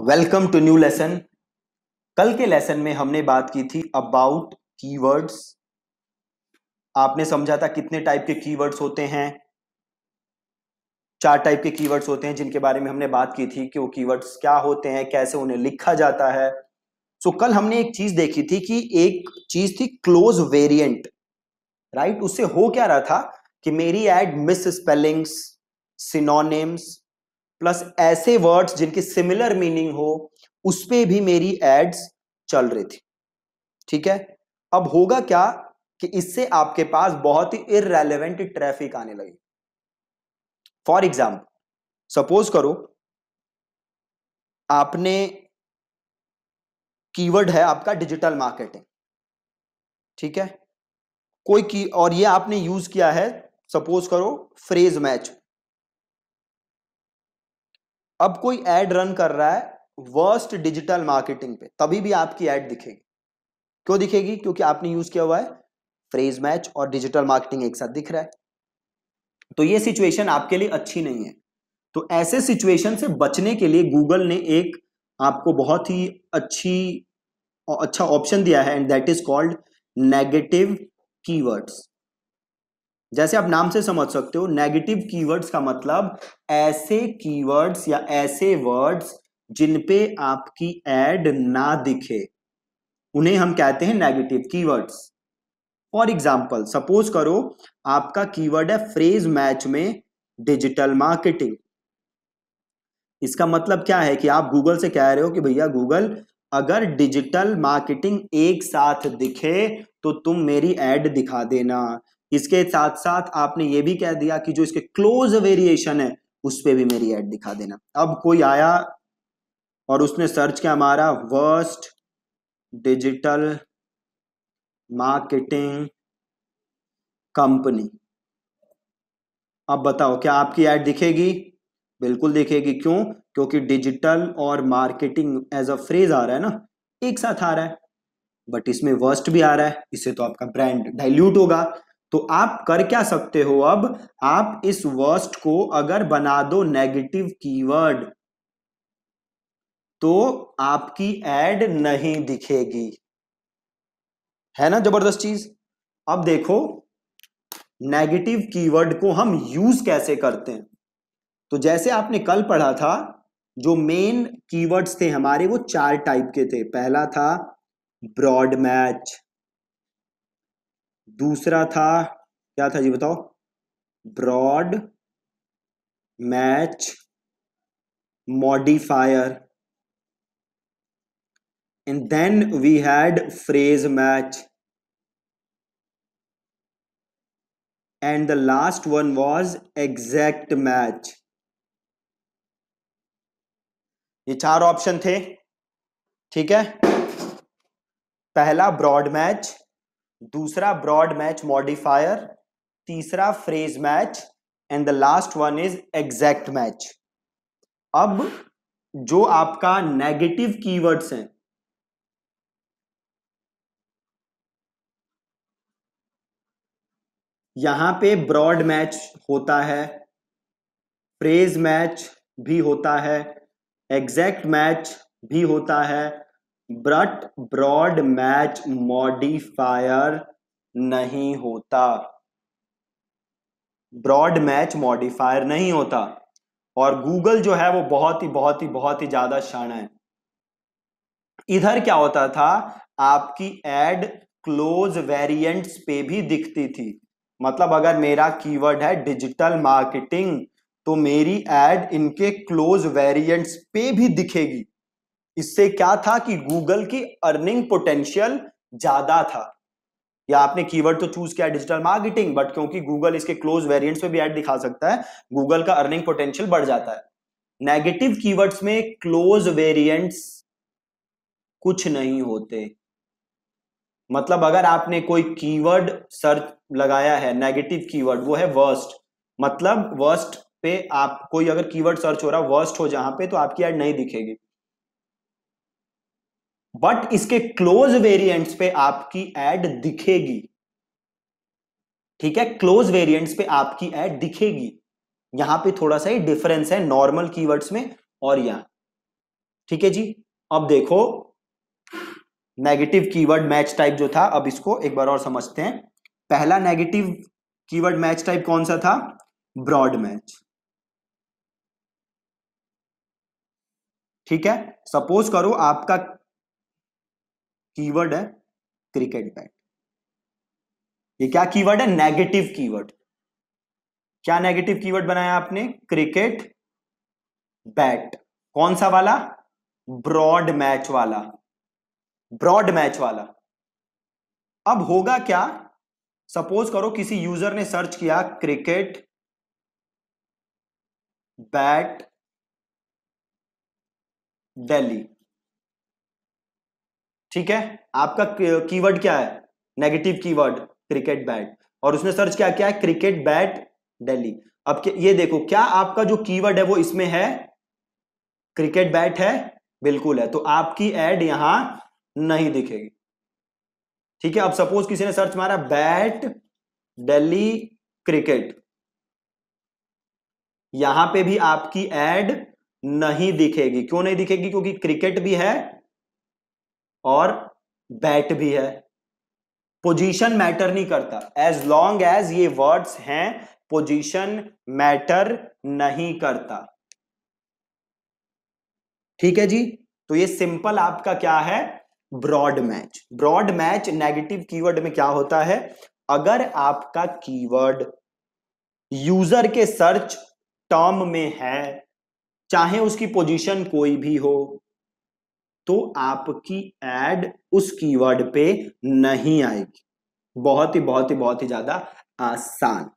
Welcome to new lesson कल के lesson में हमने बात की थी अबाउट कीवर्ड्स आपने समझा था कितने टाइप के कीवर्ड्स होते हैं चार टाइप के कीवर्ड्स होते हैं जिनके बारे में हमने बात की थी कि वो कीवर्ड्स क्या होते हैं कैसे उन्हें लिखा जाता है सो so, कल हमने एक चीज देखी थी कि एक चीज थी क्लोज वेरिएंट राइट उससे हो क्या रहा था कि मेरी ad misspellings synonyms plus ऐसे वर्ड्स जिनकी सिमिलर मीनिंग हो उस पर भी मेरी एड्स चल रही थी ठीक है अब होगा क्या कि इससे आपके पास बहुत ही इरेलीवेंट ट्रैफिक आने लगे फॉर एग्जाम्पल सपोज करो आपने कीवर्ड है आपका डिजिटल मार्केटिंग ठीक है कोई की और ये आपने यूज किया है सपोज करो फ्रेज मैच अब कोई एड रन कर रहा है वर्स्ट डिजिटल मार्केटिंग पे तभी भी आपकी एड दिखेगी क्यों दिखेगी क्योंकि आपने यूज किया हुआ है फ्रेज मैच और डिजिटल मार्केटिंग एक साथ दिख रहा है तो ये सिचुएशन आपके लिए अच्छी नहीं है तो ऐसे सिचुएशन से बचने के लिए गूगल ने एक आपको बहुत ही अच्छी अच्छा ऑप्शन दिया है and that is called negative keywords जैसे आप नाम से समझ सकते हो नेगेटिव कीवर्ड्स का मतलब ऐसे कीवर्ड्स या ऐसे वर्ड्स जिन पे आपकी एड ना दिखे उन्हें हम कहते हैं negative keywords for example suppose करो आपका कीवर्ड है फ्रेज मैच में डिजिटल मार्केटिंग इसका मतलब क्या है कि आप गूगल से कह रहे हो कि भैया गूगल अगर डिजिटल मार्केटिंग एक साथ दिखे तो तुम मेरी एड दिखा देना इसके साथ साथ आपने ये भी कह दिया कि जो इसके क्लोज वेरिएशन है उस पर भी मेरी एड दिखा देना अब कोई आया और उसने सर्च किया हमारा वर्स्ट डिजिटल मार्केटिंग कंपनी अब बताओ क्या आपकी एड दिखेगी बिल्कुल दिखेगी क्यों क्योंकि डिजिटल और मार्केटिंग एज अ फ्रेज आ रहा है ना एक साथ आ रहा है बट इसमें वर्स्ट भी आ रहा है इससे तो आपका ब्रांड डाइल्यूट होगा तो आप कर क्या सकते हो अब आप इस वर्स्ट को अगर बना दो नेगेटिव कीवर्ड तो आपकी एड नहीं दिखेगी है ना जबरदस्त चीज अब देखो नेगेटिव कीवर्ड को हम यूज कैसे करते हैं तो जैसे आपने कल पढ़ा था जो मेन कीवर्ड्स थे हमारे वो चार टाइप के थे पहला था ब्रॉड मैच दूसरा था क्या था जी बताओ broad match modifier and then we had phrase match and the last one was exact match ये चार ऑप्शन थे ठीक है पहला ब्रॉड मैच दूसरा ब्रॉड मैच मॉडिफायर तीसरा phrase match and the last one is exact match अब जो आपका नेगेटिव कीवर्ड्स हैं यहां पे ब्रॉड मैच होता है फ्रेज मैच भी होता है एग्जैक्ट मैच भी होता है ब्रट ब्रॉड मैच मॉडिफायर नहीं होता ब्रॉड मैच मॉडिफायर नहीं होता और गूगल जो है वो बहुत ही बहुत ही बहुत ही ज्यादा क्षण है इधर क्या होता था आपकी एड क्लोज वेरिएंट्स पे भी दिखती थी मतलब अगर मेरा कीवर्ड है डिजिटल मार्केटिंग तो मेरी एड इनके क्लोज वेरिएंट्स पे भी दिखेगी इससे क्या था कि गूगल की अर्निंग पोटेंशियल ज्यादा था या आपने कीवर्ड तो चूज किया डिजिटल मार्केटिंग बट क्योंकि गूगल इसके क्लोज वेरिएंट्स में भी ऐड दिखा सकता है गूगल का अर्निंग पोटेंशियल बढ़ जाता है नेगेटिव कीवर्ड्स में क्लोज वेरिएंट्स कुछ नहीं होते मतलब अगर आपने कोई कीवर्ड सर्च लगाया है नेगेटिव कीवर्ड वो है वर्स्ट मतलब वर्स्ट पे आप कोई अगर कीवर्ड सर्च हो रहा है वर्स्ट हो जहां पे तो आपकी ऐड नहीं दिखेगी बट इसके क्लोज वेरिएंट्स पे आपकी एड दिखेगी ठीक है क्लोज वेरिएंट्स पे आपकी एड दिखेगी यहां पे थोड़ा सा ही डिफरेंस है नॉर्मल कीवर्ड्स में और यहां ठीक है जी अब देखो नेगेटिव कीवर्ड मैच टाइप जो था अब इसको एक बार और समझते हैं पहला नेगेटिव कीवर्ड मैच टाइप कौन सा था ब्रॉड मैच ठीक है सपोज करो आपका कीवर्ड है क्रिकेट बैट ये क्या कीवर्ड है नेगेटिव कीवर्ड क्या नेगेटिव कीवर्ड बनाया आपने क्रिकेट बैट कौन सा वाला ब्रॉड मैच वाला ब्रॉड मैच वाला अब होगा क्या सपोज करो किसी यूजर ने सर्च किया क्रिकेट बैट दिल्ली ठीक है आपका कीवर्ड क्या है नेगेटिव कीवर्ड क्रिकेट बैट और उसने सर्च क्या किया है क्रिकेट बैट दिल्ली अब ये देखो क्या आपका जो कीवर्ड है वो इसमें है क्रिकेट बैट है बिल्कुल है तो आपकी एड यहां नहीं दिखेगी ठीक है अब सपोज किसी ने सर्च मारा बैट दिल्ली क्रिकेट यहां पे भी आपकी एड नहीं दिखेगी क्यों नहीं दिखेगी क्योंकि क्रिकेट भी है और बैट भी है पोजीशन मैटर नहीं करता एज लॉन्ग एज ये वर्ड्स हैं पोजीशन मैटर नहीं करता ठीक है जी तो ये सिंपल आपका क्या है broad match broad match negative keyword में क्या होता है अगर आपका कीवर्ड यूजर के सर्च टर्म में है चाहे उसकी पोजीशन कोई भी हो तो आपकी एड उस कीवर्ड पे नहीं आएगी बहुत ही बहुत ही बहुत ही ज्यादा आसान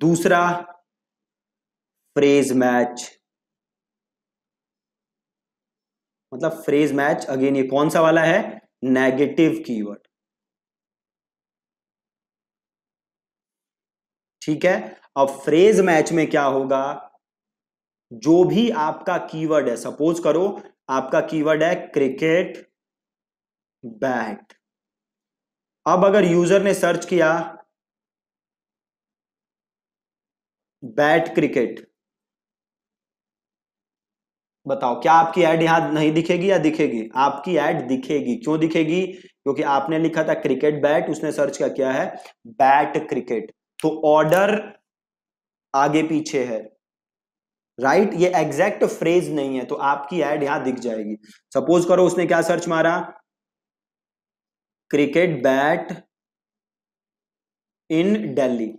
दूसरा फ्रेज मैच मतलब फ्रेज मैच अगेन ये कौन सा वाला है नेगेटिव कीवर्ड ठीक है अब फ्रेज मैच में क्या होगा जो भी आपका कीवर्ड है सपोज करो आपका कीवर्ड है क्रिकेट बैट अब अगर यूजर ने सर्च किया बैट क्रिकेट बताओ क्या आपकी एड यहां नहीं दिखेगी या दिखेगी आपकी एड दिखेगी क्यों दिखेगी क्योंकि आपने लिखा था क्रिकेट बैट उसने सर्च क्या किया है बैट क्रिकेट तो ऑर्डर आगे पीछे है राइट right? ये एग्जैक्ट फ्रेज नहीं है तो आपकी एड यहां दिख जाएगी सपोज करो उसने क्या सर्च मारा क्रिकेट बैट इन दिल्ली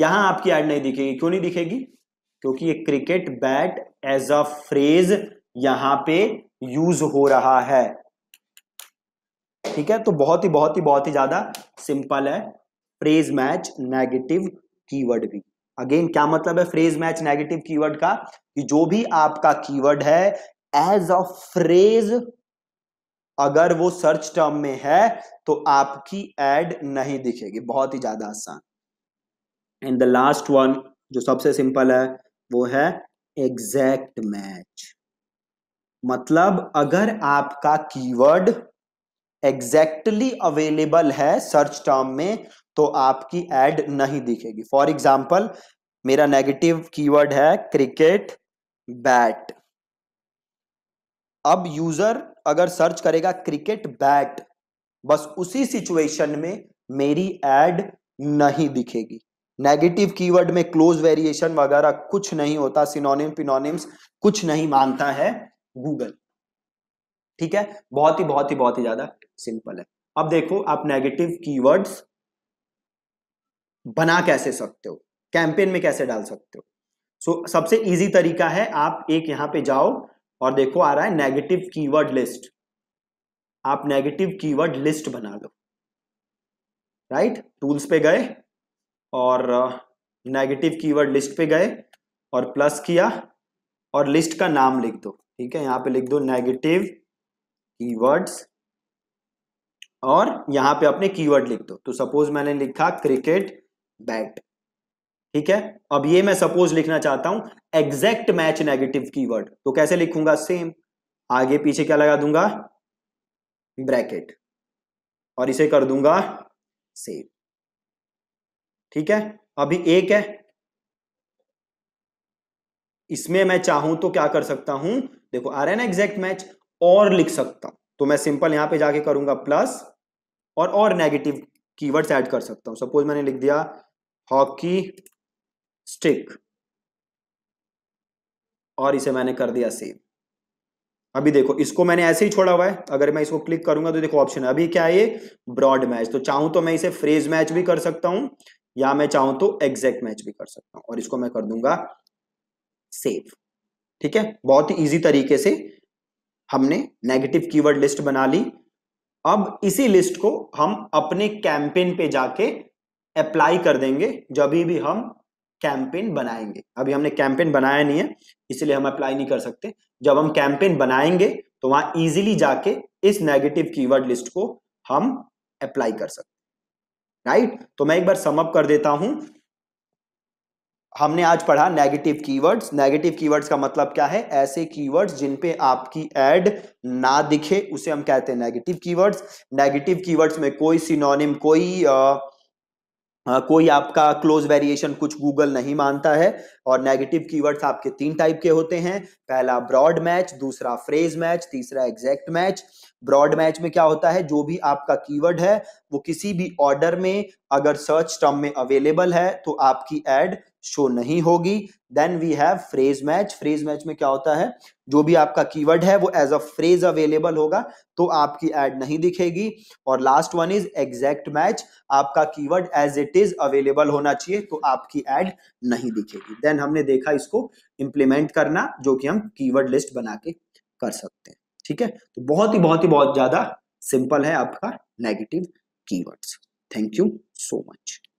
यहां आपकी एड नहीं दिखेगी क्यों नहीं दिखेगी क्योंकि ये cricket bat as a phrase यहां पे यूज हो रहा है ठीक है तो बहुत ही बहुत ही बहुत ही ज्यादा सिंपल है फ्रेज मैच नेगेटिव कीवर्ड भी अगेन क्या मतलब है फ्रेज मैच नेगेटिव कीवर्ड का कि जो भी आपका कीवर्ड है एज अ फ्रेज अगर वो सर्च टर्म में है तो आपकी एड नहीं दिखेगी बहुत ही ज्यादा आसान एंड द लास्ट वन जो सबसे सिंपल है वो है एग्जैक्ट मैच मतलब अगर आपका कीवर्ड एग्जैक्टली अवेलेबल है सर्च टर्म में तो आपकी एड नहीं दिखेगी फॉर एग्जाम्पल मेरा नेगेटिव कीवर्ड है क्रिकेट बैट अब यूजर अगर सर्च करेगा क्रिकेट बैट बस उसी सिचुएशन में मेरी एड नहीं दिखेगी नेगेटिव कीवर्ड में क्लोज वेरिएशन वगैरह कुछ नहीं होता सिनोनिम पिनोनिम्स कुछ नहीं मानता है गूगल ठीक है बहुत ही बहुत ही बहुत ही ज्यादा सिंपल है अब देखो आप नेगेटिव कीवर्ड्स बना कैसे सकते हो कैंपेन में कैसे डाल सकते हो सो so, सबसे इजी तरीका है आप एक यहां पे जाओ और देखो आ रहा है नेगेटिव कीवर्ड लिस्ट आप नेगेटिव कीवर्ड लिस्ट बना लो राइट टूल्स पे गए और नेगेटिव कीवर्ड लिस्ट पे गए और प्लस किया और लिस्ट का नाम लिख दो ठीक है यहां पे लिख दो नेगेटिव कीवर्ड्स और यहां पे अपने कीवर्ड लिख दो तो सपोज मैंने लिखा क्रिकेट बैट ठीक है अब ये मैं सपोज लिखना चाहता हूं एग्जैक्ट मैच नेगेटिव कीवर्ड तो कैसे लिखूंगा सेम आगे पीछे क्या लगा दूंगा ब्रैकेट और इसे कर दूंगा सेम ठीक है अभी एक है इसमें मैं चाहूं तो क्या कर सकता हूं देखो आ रहा है ना एग्जैक्ट मैच और लिख सकता हूं तो मैं सिंपल यहां पे जाके करूंगा प्लस और और नेगेटिव कीवर्ड्स ऐड कर सकता हूं सपोज मैंने लिख दिया हॉकी स्टिक और इसे मैंने कर दिया सेव अभी देखो इसको मैंने ऐसे ही छोड़ा हुआ है अगर मैं इसको क्लिक करूंगा तो देखो ऑप्शन अभी क्या है ये ब्रॉड मैच तो चाहूं तो मैं इसे फ्रेज मैच भी कर सकता हूं या मैं चाहूं तो एग्जैक्ट मैच भी कर सकता हूं और इसको मैं कर दूंगा सेव ठीक है बहुत ही इजी तरीके से हमने नेगेटिव कीवर्ड लिस्ट बना ली अब इसी लिस्ट को हम अपने कैंपेन पे जाके अप्लाई कर देंगे जब भी हम कैंपेन बनाएंगे अभी हमने कैंपेन बनाया नहीं है इसलिए हम अप्लाई नहीं कर सकते जब हम कैंपेन बनाएंगे तो वहां इजीली जाके इस नेगेटिव कीवर्ड लिस्ट को हम अप्लाई कर सकते राइट तो मैं एक बार समअप कर देता हूं हमने आज पढ़ा नेगेटिव कीवर्ड्स नेगेटिव कीवर्ड्स का मतलब क्या है ऐसे कीवर्ड्स जिन पे आपकी एड ना दिखे उसे हम कहते हैं नेगेटिव कीवर्ड्स नेगेटिव कीवर्ड्स में कोई सिनोनिम कोई आ, हाँ, कोई आपका क्लोज वेरिएशन कुछ गूगल नहीं मानता है और नेगेटिव कीवर्ड्स आपके तीन टाइप के होते हैं पहला ब्रॉड मैच दूसरा फ्रेज मैच तीसरा एग्जैक्ट मैच ब्रॉड मैच में क्या होता है जो भी आपका कीवर्ड है वो किसी भी ऑर्डर में अगर सर्च टर्म में अवेलेबल है तो आपकी एड शो नहीं होगी then we have phrase match phrase match में क्या होता है जो भी आपका कीवर्ड है वो एज अ फ्रेज अवेलेबल होगा तो आपकी एड नहीं दिखेगी और last one is exact match आपका keyword as it is available होना चाहिए तो आपकी एड नहीं दिखेगी देन हमने देखा इसको इम्प्लीमेंट करना जो कि हम कीवर्ड लिस्ट बना के कर सकते हैं ठीक है तो बहुत ही बहुत ही बहुत ज्यादा सिंपल है आपका negative keywords thank you so much